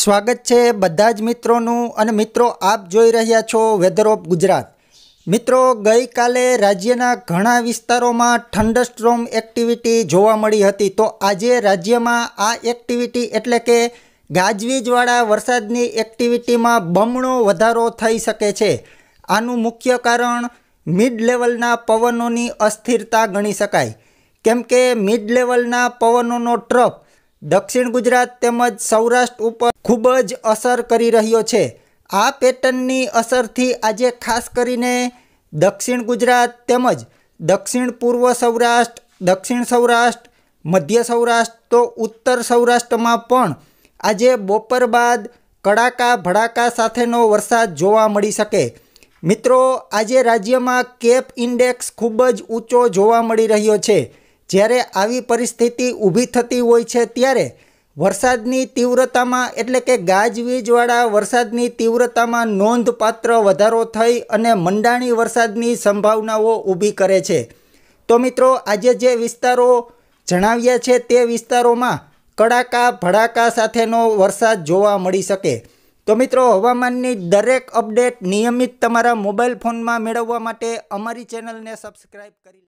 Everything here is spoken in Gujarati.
સ્વાગત છે બધા જ મિત્રોનું અને મિત્રો આપ જોઈ રહ્યા છો વેધર ઓફ ગુજરાત મિત્રો ગઈકાલે રાજ્યના ઘણા વિસ્તારોમાં થંડરસ્ટ્રોમ એક્ટિવિટી જોવા મળી હતી તો આજે રાજ્યમાં આ એક્ટિવિટી એટલે કે ગાજવીજવાળા વરસાદની એક્ટિવિટીમાં બમણો વધારો થઈ શકે છે આનું મુખ્ય કારણ મિડ લેવલના પવનોની અસ્થિરતા ગણી શકાય કેમ કે મિડ લેવલના પવનોનો ટ્રફ દક્ષિણ ગુજરાત તેમજ સૌરાષ્ટ્ર ઉપર ખૂબ જ અસર કરી રહ્યો છે આ પેટર્નની અસરથી આજે ખાસ કરીને દક્ષિણ ગુજરાત તેમજ દક્ષિણ પૂર્વ સૌરાષ્ટ્ર દક્ષિણ સૌરાષ્ટ્ર મધ્ય સૌરાષ્ટ્ર તો ઉત્તર સૌરાષ્ટ્રમાં પણ આજે બપોર બાદ કડાકા ભડાકા સાથેનો વરસાદ જોવા મળી શકે મિત્રો આજે રાજ્યમાં કેપ ઇન્ડેક્સ ખૂબ જ ઊંચો જોવા મળી રહ્યો છે જ્યારે આવી પરિસ્થિતિ ઊભી થતી હોય છે ત્યારે વરસાદની તીવ્રતામાં એટલે કે ગાજવીજવાળા વરસાદની તીવ્રતામાં નોંધપાત્ર વધારો થઈ અને મંડાણી વરસાદની સંભાવનાઓ ઊભી કરે છે તો મિત્રો આજે જે વિસ્તારો જણાવ્યા છે તે વિસ્તારોમાં કડાકા ભડાકા સાથેનો વરસાદ જોવા મળી શકે તો મિત્રો હવામાનની દરેક અપડેટ નિયમિત તમારા મોબાઈલ ફોનમાં મેળવવા માટે અમારી ચેનલને સબસ્ક્રાઈબ કરી